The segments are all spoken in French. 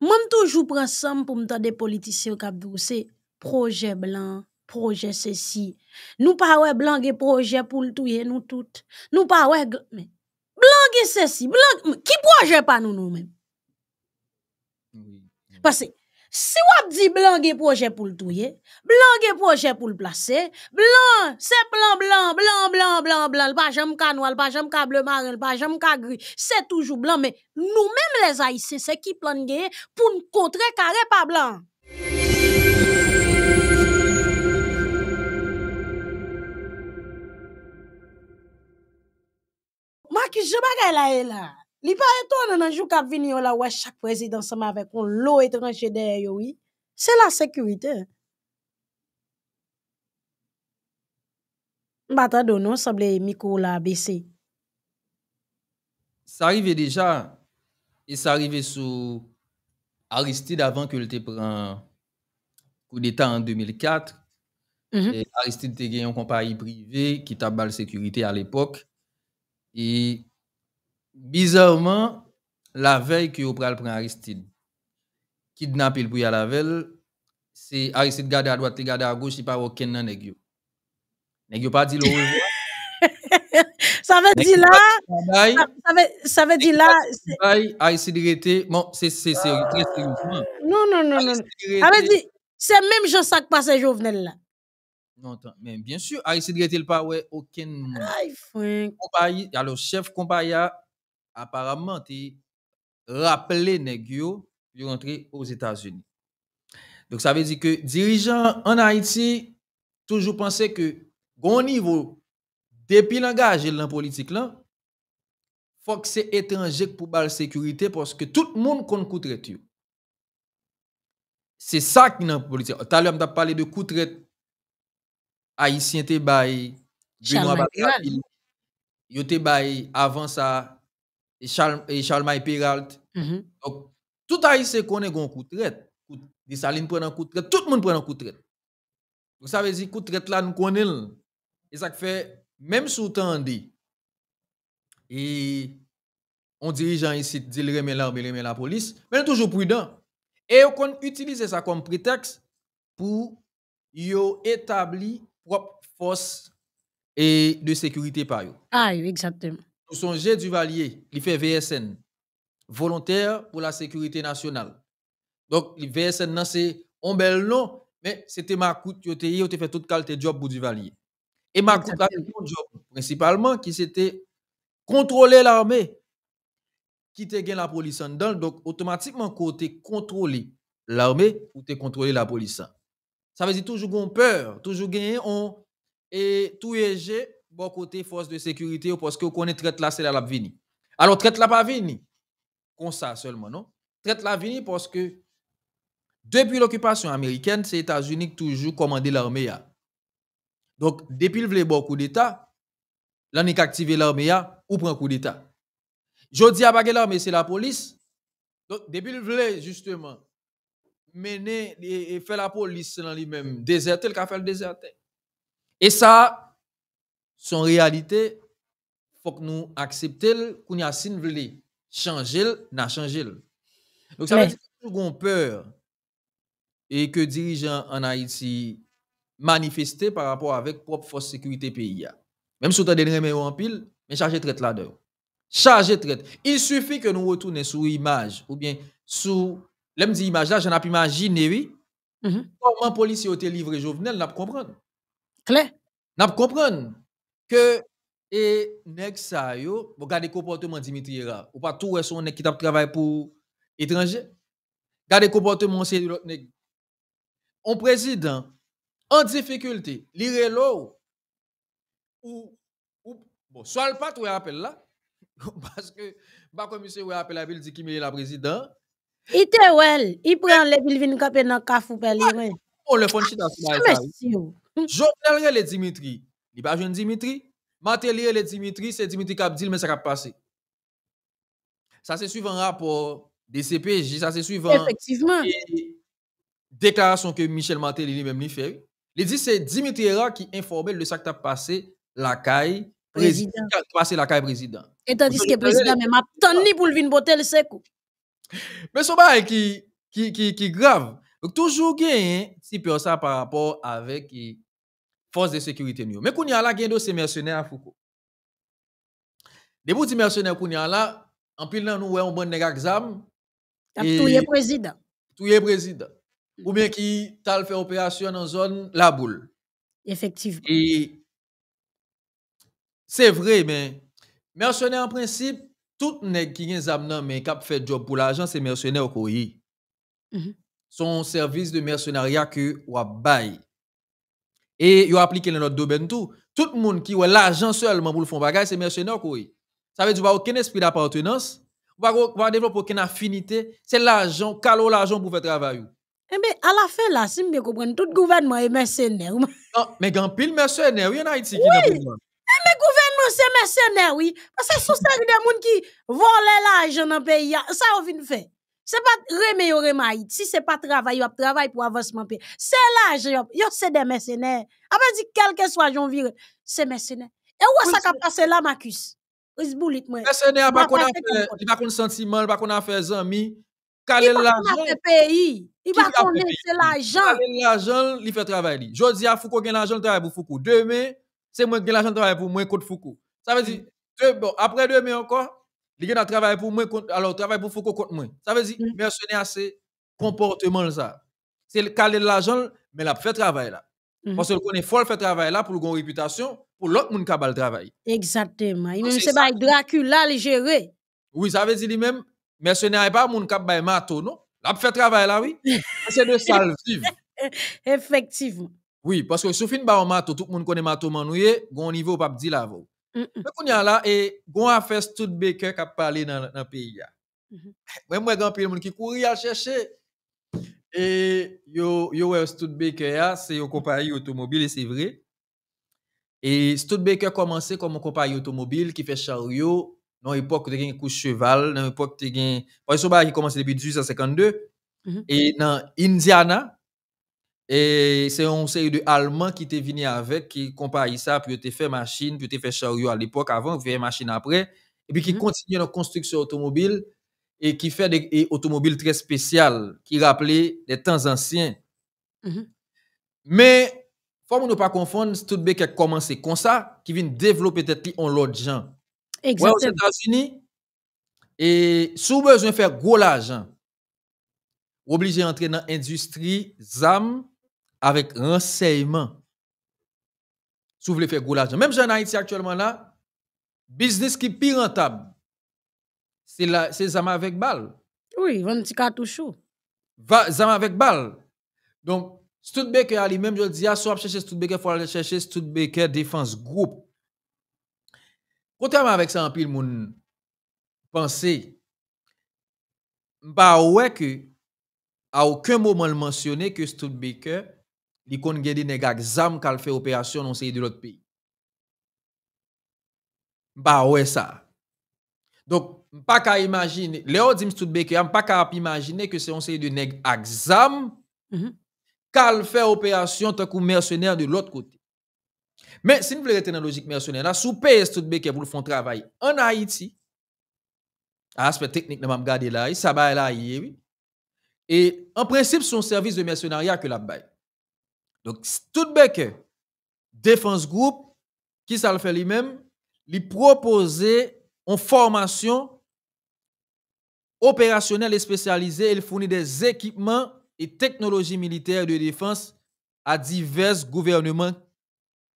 Mwen toujou pransam pou mta pour politisyen kap cap de blan, C'est projet blanc, projet ceci. Nous blan ge projet pou l'touye nou tout. Nou pa we... mais blan ge ceci. ceci. blan... Ki projet pa nou nou Parce que Si wap di blan gen proje pou l touye, blan gen proje pou l plase, blan, se plan blan, blan, blan, blan, blan, l pa jom ka nwa, l pa jom ka ble mare, l pa jom ka gri, se toujou blan, men nou menm le zaise se ki plan gen pou n koutre kare pa blan. Ma ki joma gen la e la? Li pa eton pas anjou kap vini yon la wè chaque président seman avec un lo étranger derrière oui. C'est la sécurité. Mbata do nou sable mikou la besi. Sa arrivé déjà. et sa arrivait sou Aristide avant que le te coup coup d'état en 2004. Mhm. E Aristide te gen yon compagnie qui qui t'a sécurité à à l'époque bizarrement, la veille que vous prenez Aristide, kidnappé pour y à la veille, c'est Aristide garde à droite, garde à gauche, il n'y a pas aucun nan négio yo. pas dit le Ça veut dire là, ça veut, ça veut dire là, Aristide était, bon, c'est c'est ah. très sérieux. Non, non, non, non. Ça veut dire, c'est même chose qui passe Jovenel là. Non, mais bien sûr, Aristide était pas ouais aucun. Aïe, frère. Alors, chef compagnie apparemment, tu rappelé Negio pour rentrer aux États-Unis. Donc, ça veut dire que dirigeants en Haïti, toujours pensaient que, bon niveau, depuis l'engagé dans la politique, là, faut que c'est étranger pour la sécurité parce que tout le monde compte coup C'est ça qui est dans la politique. Tout à on a parlé de coup haïtien, te bail, Benoît Batrapil, yo avant ça, et Charles, et Charles Peralt. Mm-hmm. Donc, tout haïtien connaît qu'on coup de traite. coup Tout le monde prend un coup de traite. Donc, ça veut dire coup de là, nous connaissons. Et ça fait, même sous tendi et on dirigeant ici, dit le remet l'armée, la police, mais on toujours prudent. Et on utilise ça comme prétexte pour établir propre force et de sécurité par eux. Ah oui, exactement. G, Duvalier, il fait VSN, volontaire pour la sécurité nationale. Donc, le VSN, c'est un bel nom, mais c'était ma qui a fait tout qualité job pour Duvalier. Et ma a job, principalement, qui c'était contrôler l'armée, qui te gagne la police en dedans. Donc, automatiquement, côté contrôler l'armée, ou te contrôler la police. Ça veut dire toujours qu'on peur, toujours gagner, on et tout est côté force de sécurité parce que vous connaissez traite là, c'est la vini. Alors, traite la pas vini. Comme ça seulement, non? Traite la vini parce que depuis l'occupation américaine, c'est États-Unis qui toujours commandé l'armée. Donc, depuis le bon coup d'État, l'on est activé l'armée ou prend coup d'État. Jodi à bague l'armée, c'est la police. Donc, depuis le voulait justement mener et, faire la police dans lui-même déserter le qu'a le déserté. Et ça, son réalité, faut que nous acceptions qu'on y a nous voulons changer, Donc ça veut dire que nous avons peur et que dirigeants en Haïti manifestent par rapport avec propre force sécurité pays. Même si des remèdes en pile, mais chargez traite là-dedans. Chargez traite. Il suffit que nous retournions sur image ou bien sous l'homme dit image là, j'en ai imaginé, oui. Mm -hmm. Comment policier ont été livré Jovenel, n'a pas compris. Claire. N'a pas compris que et nèg ça yo, regardez comportement Dimitri ou pas tout son nèg qui t'a travaillé pour étranger. Regardez comportement c'est l'autre nèg. on président en difficulté, l'irelo ou ou bon, soit le pas tout appel là parce que ba commissaire ou appel la ville dit qui est la président. Il te well, il prend les villes vinn camper dans cafou pelé ouais. On le font chita ah, ça. Jovenel Dimitri Li pa jeune Dimitri. Matelier le Dimitri, c'est Dimitri qui a dit, mais ça a passé. Ça, c'est suivant rapport des CPJ, ça, c'est suivant. Effectivement. Déclaration que Michel Matelier lui-même lui fait. Il dit, c'est Dimitri qui informait le sac qui a passé la caille président. Passé la caille président. Et tandis que le président, même ni pour le vin botter le secou. Mais ce bail qui, qui, qui, grave. Donc, toujours gagné, si ça par rapport avec force de sécurité. Mais Kouniala, y a là, mercenaire mercenaires à Foucault. Debout, mercenaires, quand y a là, en pile, nous, on a un bon examen. Tout est président. Tout est président. Mm. Ou bien qui tal fait opération dans zone la boule. Effectivement. Et c'est vrai, mais mercenaires, en principe, tout nèg qui est amené, mais qui a fait job pour l'argent, c'est mercenaires au Corée mm-hmm. Son service de mercenariat que ou et ils ont appliqué lot notre domaine tout. Tout le monde qui a l'argent seulement pour le fond bagage, c'est mercenaire. Ça veut dire qu'il n'y a aucun esprit d'appartenance, il n'y a développer aucune affinité. C'est l'argent, calot l'argent pour faire travail. Eh bien, à la fin, là, si je comprends, tout gouvernement est mercenaire. Non, mais quand pile mercenaire, oui y en a ici qui oui. n'a pas eh, mais gouvernement, c'est mercenaire, oui. Parce que sous sont des gens qui volent l'argent dans le pays. Ça, on vient faire c'est pas remé yon Si c'est pas travail, a travail pour avancement C'est l'argent, c'est des mercenaires. Après, dit, quel que soit j'en c'est mercenaire. Et où est-ce que ça passe là, Marcus? C'est boulit, moi. Mercenaire, pas qu'on a fait, pas qu'on sentiment, pas qu'on a fait zami. Il va connaître le pays. Il va connaître l'argent. L'argent, il fait travail. Je dis à Foucault, il l'argent, travaille pour Foucault. Demain, c'est moins que l'argent, travaille pour moi, contre Foucault. Ça veut dire, mm. après deux demain encore, les gens travaillent pour moi, alors ils travaillent pour foko kont mwen. Sa mm. ce mm. mersenè a se komportman c'est le calé de l'argent, mais il a la pou travail là. Mm. Parce que connaît fol fait travail là pour une réputation pour l'autre monde qui travail. Exactement. Il ne c'est pas Dracula le gérer. Oui, ça veut dire lui-même mercenaire n'est pas monde qui de mato non. a fait travail là oui. c'est de salve Effectivement. Oui, parce que si fin ba mato tout le monde connaît mato manouye, gon niveau pas dire, là Mm, mm. Et vous avez fait Studbaker qui a parlé dans le pays. Mais moi, je suis dans le pays mm-hmm. a des gens qui courent à chercher. Et Studebaker, c'est une compagnie automobile, et c'est vrai. Et Studebaker a commencé comme une compagnie automobile qui fait chariot. Dans l'époque, il y avait un de cheval Dans l'époque, il y avait un... Parce depuis 1852. Mm-hmm. Et dans l'Indiana. Et c'est un série de Allemands qui étaient venus avec, qui comparaient ça, puis ils fait machine, puis ils fait chariot à l'époque avant, puis fait machine après, et puis qui mhm. continue dans la construction automobile et qui fait des automobiles très spéciales, qui rappelaient les temps anciens. Mhm. Mais, faut ne pas confondre, tout qui a commencé comme ça, qui vient développer peut-être en l'autre gens. Exactement. Ouais, aux États-Unis, et sous besoin de faire gros l'argent, obligé d'entrer dans l'industrie ZAM, avec renseignement. Si vous voulez faire gros l'argent. Même en Haïti actuellement là, business qui est pire rentable, c'est Zama avec balle. Oui, vendre petit cartouche. Zama avec balle. Donc, Studebaker Ali, même je dis, ah, soit chercher Studebaker, il faut aller chercher Studebaker défense groupe. Contrairement avec ça, en pile, monde pensé, bah ouais que, à aucun moment le mentionner que Studebaker il kon des de nega exam mhm. kal fait opération dans de l'autre pays. Bah ouais ça. Donc pas qu'à imaginer, Léo ne peux pas imaginer que c'est un série de nèg exam mm fait opération tant que mercenaire de l'autre côté. Mais si vous voulez être dans la logique mercenaire, là, sous PS Studebaker vous le font travail en Haïti, aspect technique, nous avons gardé là, ça va là, oui. Et en principe, son service de mercenariat que la baille. Donc, tout défense groupe, qui ça fait lui-même, lui propose en formation opérationnelle et spécialisée. Il fournit des équipements et technologies militaires de défense à divers gouvernements,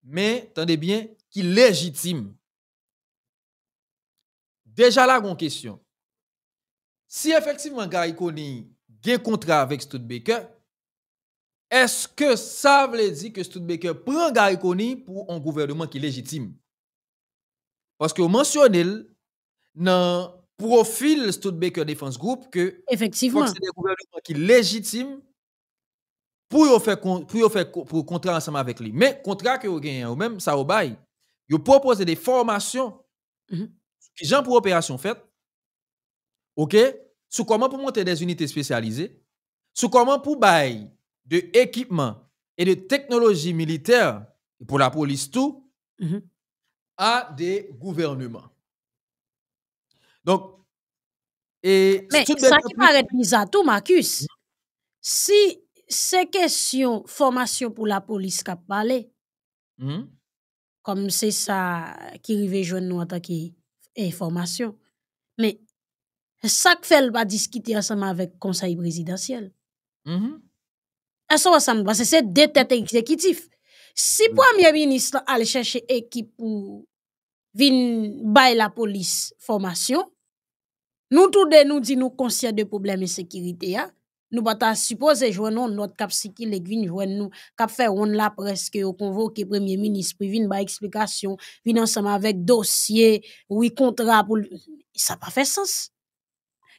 mais, attendez bien, qui légitime Déjà là, une question. Si effectivement Gary a un contrat avec Studebaker, est-ce que ça veut dire que Studebaker prend Gary pour un gouvernement qui est légitime? Parce que vous mentionnez dans le profil Studebaker Defense Group que effectivement c'est un gouvernement qui est légitime pour faire pour faire pour contrat ensemble avec lui. Mais contrat que vous gagnez ou même ça bail. Vous proposez des formations mm-hmm. gens pour opération faites OK? sous comment pour monter des unités spécialisées? sous comment pour bail de équipement et de technologie militaire, pour la police tout, mhm. à des gouvernements. Donc, et Mais ça qui paraît à tout, Marcus, si c'est question formation pour la police qui parlé, hmm? comme c'est ça qui arrive jeune nous en tant formation, mais ça qui fait pas discuter ensemble avec le conseil présidentiel. Hmm? Parce que C'est des têtes exécutives. Si le mm. premier ministre allait chercher équipe pour venir la police formation, nous tous de nous disons nous conscients de problèmes de sécurité. Hein. Nous ne supposer que nous notre cap les nous, cap faire on la presque au convoqué premier ministre pour venir explication, venir ensemble avec dossier, oui, contrat pour. Ça pas fait sens.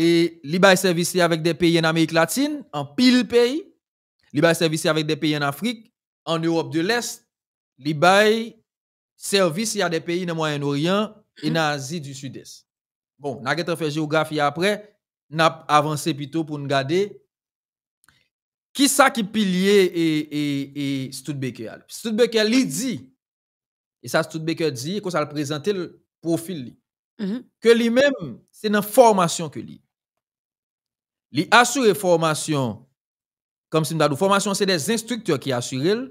et li service avec des pays en Amérique latine, en pile pays, li service avec des pays en Afrique, en Europe de l'Est, li bay service a des pays dans Moyen-Orient et mhm. en Asie du Sud-Est. Bon, n'a pas fait géographie après, n'a avancé plutôt pour nous garder qui ça qui pilier et, et, dit, et ça Studebaker dit, ça le présenter le profil Que mhm. lui-même, c'est dans formation que lui. Les assurent formation, comme si nous formation, c'est des instructeurs qui assurent.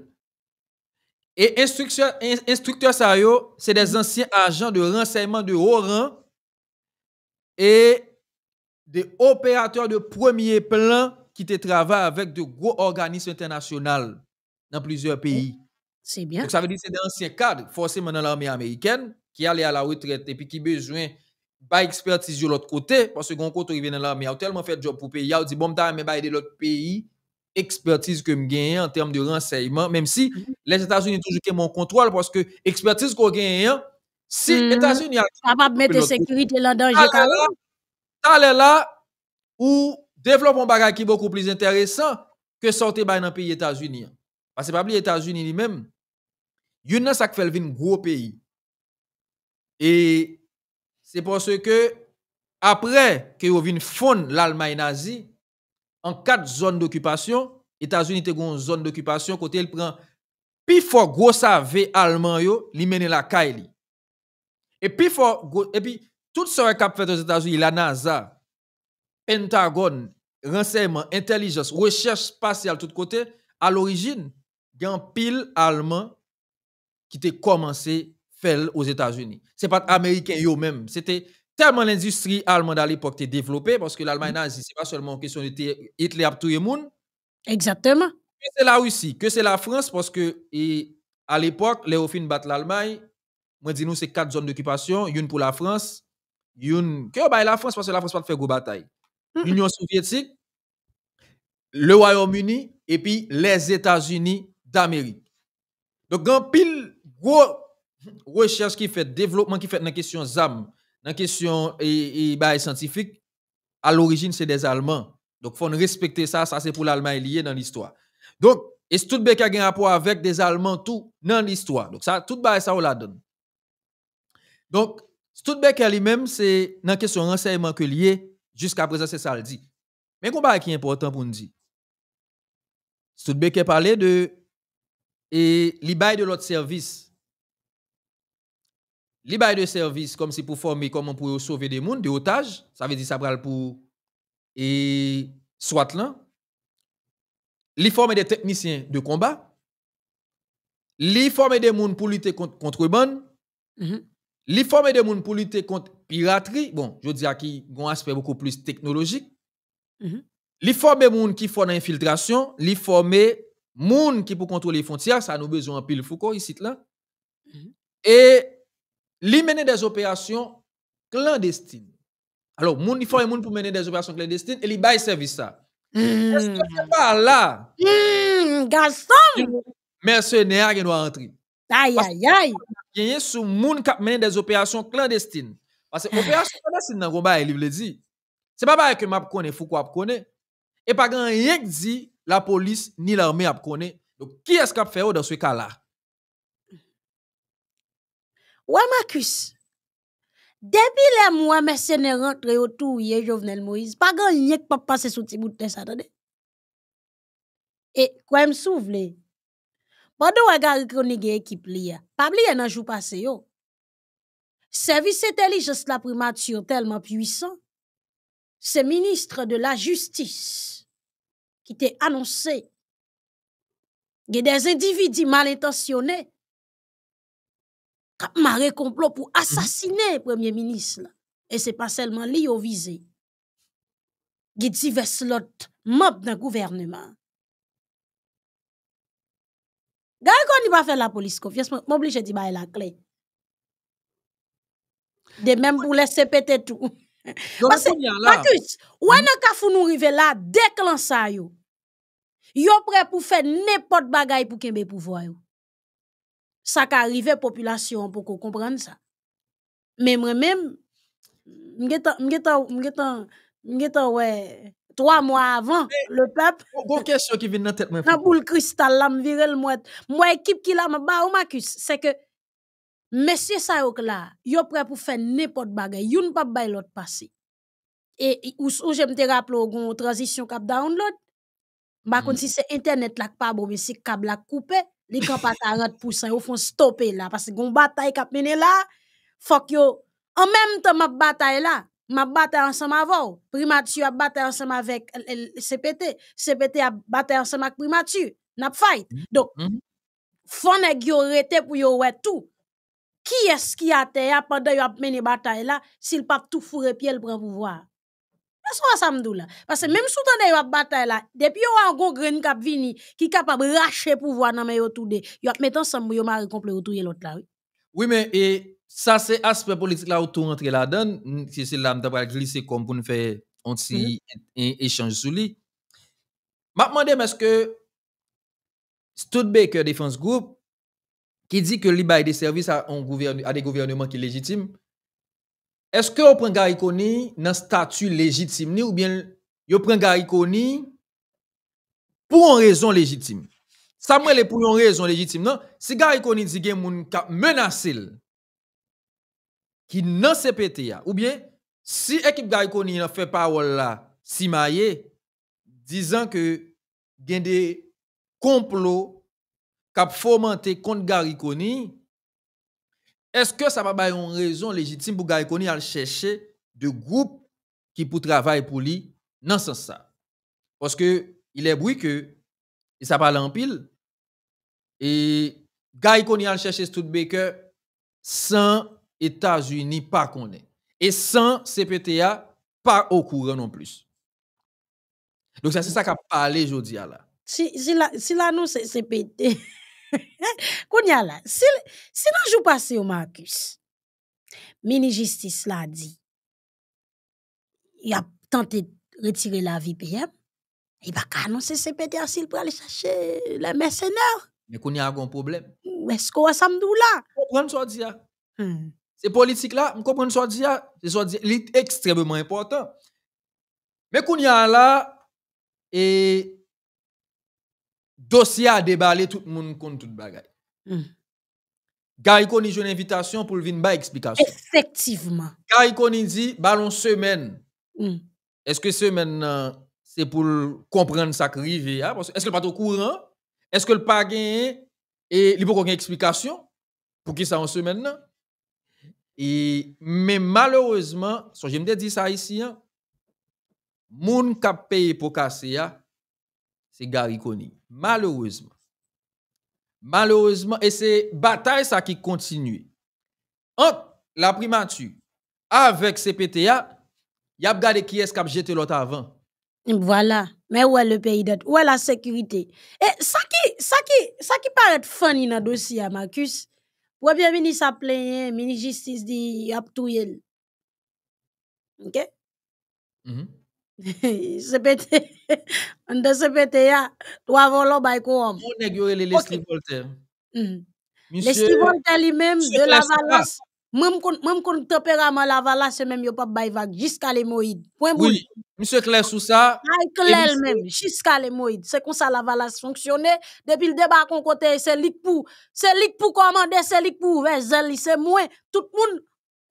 Et instructeurs, instructeur c'est des anciens agents de renseignement de haut rang et des opérateurs de premier plan qui travaillent avec de gros organismes internationaux dans plusieurs pays. C'est bien. Donc ça veut dire que c'est des anciens cadres, forcément dans l'armée américaine, qui allaient à la retraite et puis qui besoin ba expertise de l'autre côté, parce que quand côté qui vient dans l'armée, a tellement fait job pour pays, a dit bon, t'as même de l'autre pays, expertise que me gagne en termes de renseignement, même si mm-hmm. les États-Unis toujours qui mon contrôle, parce que expertise qu'on gagne, si les mm-hmm. États-Unis. Capable de mettre sécurité là en danger. T'as là, ou développer un bagage qui est beaucoup plus intéressant que sortir bah dans le pays États-Unis. Parce que pas les États-Unis lui-même, il y a un gros pays. Et c'est parce que après que vous venez l'Allemagne nazie, en quatre zones d'occupation, États-Unis ont une zone d'occupation côté il prend plus fort gros savé allemand yo, la kaili. Et puis tout ce puis tout ça fait aux États-Unis, la NASA, Pentagone, renseignement, intelligence, recherche spatiale tout côté, à l'origine, il y a un pile allemand qui te commencé fait aux États-Unis. C'est pas américain eux-mêmes. C'était tellement l'industrie allemande à l'époque était développée parce que l'Allemagne nazie, mm. c'est pas seulement une question de Hitler à tout le monde. Exactement. Que c'est la Russie, que c'est la France parce que à l'époque, les hauts battent l'Allemagne. Moi, dis-nous, c'est quatre zones d'occupation. Une pour la France, une. Que bah, la France parce que la France va faire gros bataille. L'Union soviétique, le Royaume-Uni et puis les États-Unis d'Amérique. Donc, grand pile gros recherche qui fait, développement qui fait dans la question ZAM, dans la question et, et scientifique, à l'origine, c'est des Allemands. Donc, il faut respecter ça. Ça, c'est pour l'Allemagne lié dans l'histoire. Donc, et Stuttgart a un rapport avec des Allemands tout dans l'histoire. Donc, ça, tout ça, on la donne. Donc, Stuttgart lui-même, c'est dans la question renseignement que lié, jusqu'à présent, c'est ça le dit. Mais qu'est-ce qui est important pour nous dire. Stuttgart a parlé de et de l'autre service les bails de service comme si pour former comment pour sauver des mondes, des otages, ça veut dire ça pour et soit là, les former des techniciens de combat, les former des mondes pour lutter contre contrebande, mm -hmm. les des mondes pour lutter contre piraterie, bon, je dis à qui un aspect beaucoup plus technologique. Mm -hmm. Les former qui font l'infiltration. les former mouns qui pour contrôler les frontières, ça nous besoin de pile Foucault ici là. Mhm. Et Li mener des opérations clandestines. Alors, moun, il faut un monde pour mener des opérations clandestines et il bail service ça. Mm. Est-ce que hmm. c'est pas là? Mm, garçon! Mercenaire qui doit entrer. Aïe, aïe, aïe. Il y a moun qui mener des opérations clandestines. Parce que opération clandestine dans le livre le dit. C'est pas pareil que m'a connaît, fou quoi connaît. Et pas grand rien dit la police ni l'armée a connaît. Donc qui est-ce qu'a fait dans ce cas-là? Ouais Marcus, debi lè mwa mersene rentré autour, de Jovenel Moïse, pas gagne pas passe pase sous bout de sa, tade? Et quoi m me vle, bado wè gari de ekip li Pas pas li nan jou yo. Service intelligence la primature tellement puissant, ce ministre de la justice qui te annoncé ge des individus mal intentionnés, kap mare complot pour mhm. assassiner premier ministre. Et c'est pas seulement lui au visé. Il Qui divers lots mob dans gouvernement. Gars qu'on pas faire la police confiance, m'oblige que bailler la clé. De même pour laisser péter tout. Parce que Marcus, ou en ka fou nous arriver là, dès que yo. Yo prêt pour faire n'importe bagay pour kembe pouvoir yo ça qui arrive population pour comprendre ça. Mais moi-même, je suis trois mois avant le peuple. Bonne question qui vient dans la tête. Dans boule cristal, je me le Moi, équipe qui l'a, je me m'accuse. C'est que, monsieur Sayok là, il est prêt pour faire n'importe quoi. Il ne peut pas l'autre passé. Et ou, ou me te rappeler, on transition cap download. Par bah, mm. contre, si c'est Internet là pas bon, mais si câble a coupé, les camps à 40%, ils font stopper là. Parce que une bataille qui a mené là, faut en même temps, ma bataille là, ma bataille ensemble avant. Primature a bataille ensemble avec CPT. CPT a bataille ensemble avec Primature. N'a fight. Mm-hmm. Donc, mm-hmm. faut que arrêter pour yo tout. Qui est-ce qui a été pendant yo a mené bataille là, s'il pas tout fourré pied le prend pouvoir? Ça que ça Parce que même sous a y a bataille là, depuis on a un gros grain qui vini, qui est capable de racher pouvoir dans mais autour de, y a mis ensemble, yon a récompensé autour et l'autre là. Oui, mais et, ça c'est aspect politique là où tout rentre là dedans. Mm, c'est là, m'a glisser comme pour nous faire un petit mhm. échange sous lui. M'a demandé, est-ce que Studebaker Defense Group, qui dit que Libye a des services à, un gouvernement, à des gouvernements qui légitimes? Est-ce que vous prenez Gary dans le statut légitime ou bien vous prenez Gary pour une raison légitime? Ça m'a le pour une raison légitime. Non? Si Gary Kony dit que vous menacé qui n'a pas CPT, ou bien si l'équipe Gary Kony a fait parole là, si disant que vous avez des complots qui ont fomenté contre Gary est-ce que ça va avoir une raison légitime pour Gaïkoni à chercher de groupe qui pour travailler pour lui dans ce sens ça? Parce que il est bruit que ça parle en pile et Gariconi à chercher Studebaker sans États-Unis pas qu'on connaît et sans CPTA pas au courant non plus. Donc ça c'est ça qu'a parlé aujourd'hui là. Si la non CPTA la, si, nan jou passé au Marcus, mini Justice la di, tenté tenté retirer la vie il va annoncer ce petit pete s'il pour aller chercher le mercenaires. Mais il a un problem. problème. esko ce samdou la? Mwen so di ya. Hmm. Se là, là, mwen kompren so on ya, se là, c'est important. Mais y a dossier a déballé, tout le monde contre tout bagaille. Mm. Gary Koni une invitation pour venir ba explication. Effectivement. Gary Koni dit ballon semaine. Hmm. Est-ce que semaine euh, c'est pour comprendre ça qui arrive hein? est-ce que pas au courant Est-ce que le pas gagné et il pas une explication pour qui ça en semaine mais malheureusement, so j'aime dire ça ici hein, moun kap paye pour casser hein, c'est Gary Koni. Malheureusement. Malheureusement, et c'est bataille ça qui continue. Entre la primature avec CPTA, il y a gardé qui est-ce qui a jeté l'autre avant. Voilà. Mais où est le pays d'être? Où est la sécurité? Et ça qui, ça qui, ça qui paraît funny dans le dossier, Marcus. Premier ministre a plein, ministre justice dit, il a Ok? Mhm. sepete an de sepete ya to avon lo bay kou om moun eg yore mm. li lesli koltè lesli koltè li mèm de la valas mèm kon tepera mèm la valas mèm yopap bay vag jiska le moid msè kler sou sa jiska le moid se kon sa la valas fonksyonè depi l debak kon kote se lik pou se lik pou komande se lik pou se mwen tout moun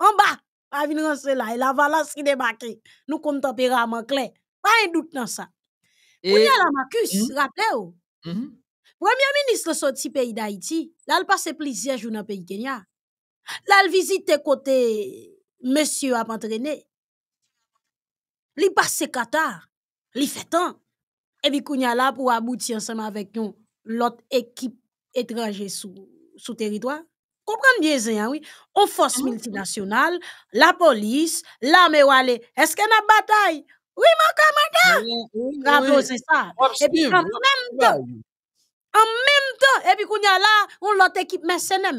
an bak là, la valance qui débarque. Nous comme à clair. Pas un doute dans ça. Et... la Marcus, la mhm. rappelez-vous. Mhm. Premier ministre sorti pays d'Haïti, là il passe plusieurs jours dans le pays Kenya. Là il visite côté monsieur à entraîner. Il passe Qatar, il fait tant. Et puis a là pour aboutir ensemble avec l'autre équipe étrangère sur sous territoire comprenez bien, hein, oui. On force mmh multinationale, la police, l'armée ou allez... Est-ce qu'on a bataille? Oui, mon camarade Mm ça. Et puis, en même temps, en même temps, et puis, y a là, on l'autre équipe, mais c'est bah,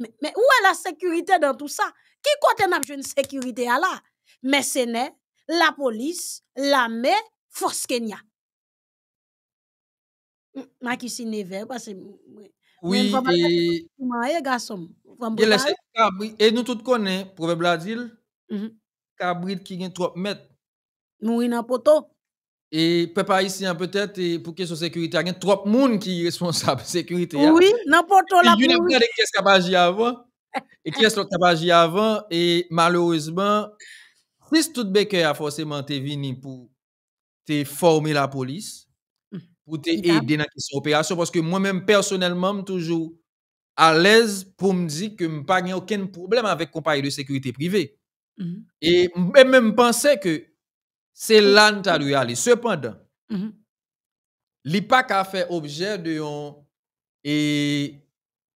mais, mais, où est la sécurité dans tout ça? Qui compte n'a une sécurité à là? Mais la police, l'armée, force Kenya. Ma qui s'y parce que. Oui, et... Et nous tous connaissons, pour la dit, mhm. cabrit qui gagne 3 mètres. Oui, dans poteau. Et peut-être pour question sécurité, il y a trop de qui sont responsables de sécurité. Hein. Oui, n'importe là. Il y a des qui est capable avant. Et qui est avant et malheureusement si tout a forcément été venu pour former la police pour t'aider dans cette opération. Parce que moi-même, personnellement, toujours à l'aise pour me dire que je n'ai pas aucun problème avec compagnie de sécurité privée. Mmh. Et même penser que c'est là que tu dû aller. Cependant, mm l'IPAC a fait objet de un et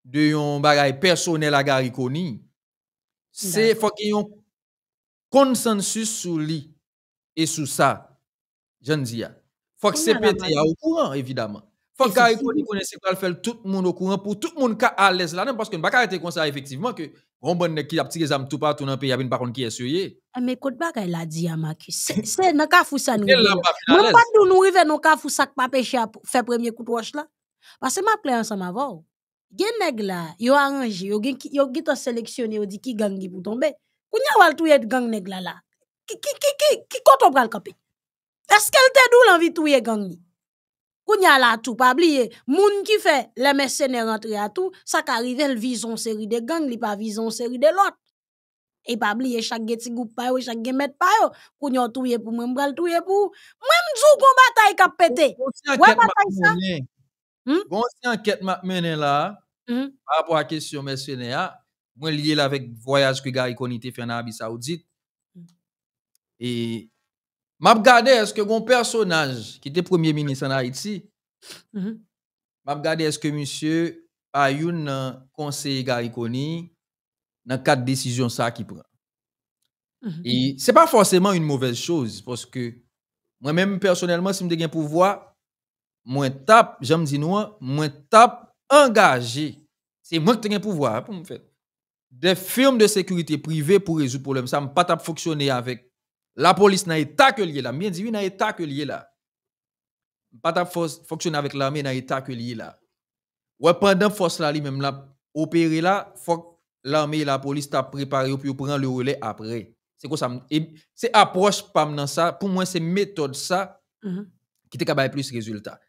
de un bagarre personnel à Garikoni C'est faut qu'il y ait un consensus sur lui et sur ça. Je ne dis faut que CPT est au courant, évidemment. Faut que Gary Koni quoi le faire tout le monde au courant pour tout le monde qui est à l'aise là même parce que ne pas arrêter comme ça, effectivement, que on bonne qui a petit les tout partout dans le pays, il y a une qui est surveillée. Mais quand bagaille la dit à Marcus, c'est dans kafou ça nous. Même pas nous nous river dans kafou ça pas péché faire premier coup de roche là. Parce que m'a plaire ensemble avant. Gen nèg là, yo arrangé, yo gen yo gen sélectionné, yo dit qui gang qui pour tomber. Kounya wal tout y gang nèg là là. Qui qui qui qui qui quand on pral camper. Eske lte dou lan vi touye gangli? Koun ya la tou, pabliye, moun ki fe, le mese ne rentre a tou, sa ka rive l vizonseri de gangli, pa vizonseri de lot. E pabliye, chak geti goup payo, chak gemet payo, koun yo touye pou, mwen bral touye pou, mwen mdjou pou batay kapete. Gon si an ket mak menen la, hmm? pa apwa kesyon mese ne a, mwen liye la vek voyaj ki ga ikonite fenabi saoudite, hmm. e... M'a regardé est-ce que mon personnage qui était premier ministre en Haïti, mm-hmm. m'a est-ce que monsieur a une euh, conseiller dans quatre décisions ça qui prend. Mm-hmm. Et c'est pas forcément une mauvaise chose parce que moi-même personnellement si me un pouvoir, moins tape, j'aime dire nous, moi tape engagé. C'est moi qui ai pouvoir pour me faire des firmes de sécurité privée pour résoudre le problème. Ça ne pas fonctionner avec la police n'a état que lié là. Bien dit, oui, n'a état que lié là. Pas ta force fonctionner avec l'armée n'a état que lié là. Ouais, pendant force là, même là, opérer là, l'armée et la police t'a préparé pour prendre le relais après. C'est quoi ça? C'est approche pas dans ça. Pour moi, c'est méthode ça mm-hmm. qui te capable plus résultat.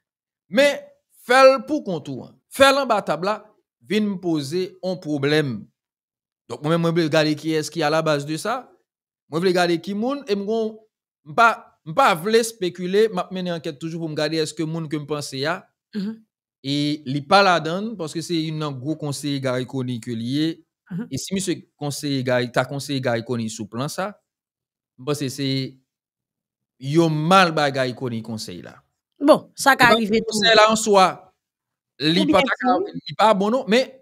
Mais, faire pour contour, faire en bas table vient me poser un problème. Donc, moi-même, je regarder qui est-ce qui est à la base de ça. Moi, je veux regarder qui moun et je ne pas pas vle spéculer, m'a mené enquête toujours pour me garder est-ce que moun que me pense ya. Mhm. Et li pas la donne parce que c'est une gros conseiller Gary que lié. Et si monsieur conseiller Gary, ta conseiller Gary Koni sous plan ça, parce que c'est yo mal ba Gary Koni conseil là. Bon, ça qui e arrive tout. C'est là en soi. Li pas pas bon mais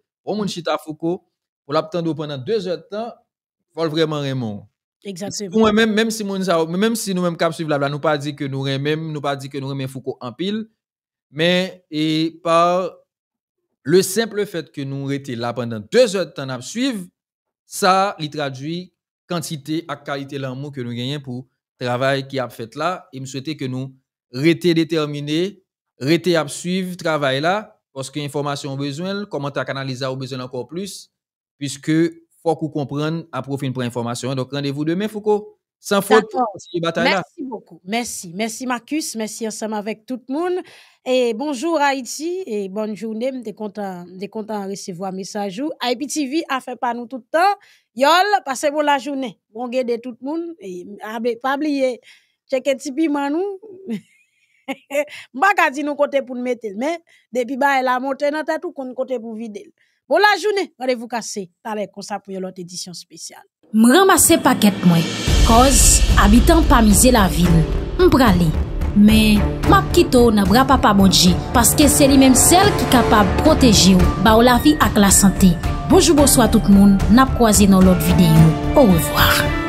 Pour mon mm. chita Foucault, pour l'attendre pendant deux heures de temps, il faut vraiment Raymond. Exactement. même, même si nous même si nous cap suivre nous pas dit que nous même nous pas dit que nous même Foucault en pile, mais par le simple fait que nous étions là pendant deux heures de temps à suivre, ça, il traduit quantité à qualité l'amour que nous gagnons pour le travail qui a fait là. Et me souhaiter que nous restions déterminés, restions à suivre le travail là, parce que l'information besoin, comment tu canaliser ou besoin encore plus, puisque faut qu'on comprenne à profil pour l'information. Donc rendez-vous demain, Foucault. Sans faute, Merci beaucoup. Merci. Merci Marcus. Merci ensemble avec tout le monde. Et bonjour Haïti et bonne journée. Je suis content de recevoir message. TV a fait pas nous tout le temps. Yol, passez bon la journée. Bon journée de tout le monde. Et ah, pas oublier, checker Tipeee nous. Mba kazi nou kote pou nou metel Men, depi ba el a monten A tout kon nou kote pou vide O bon, la jounen, varevou kase Tarek, konsa pou yon lot edisyon spesyal M ramase paket mwen Koz, abitan pa mize la vil Mprale, men Map kito nan bra pa pa modje Paske se li menm sel ki kapab Proteji ou, ba ou la vi ak la sante Bojou bojou a tout moun Nan proazi nan lot videyo, ou revoar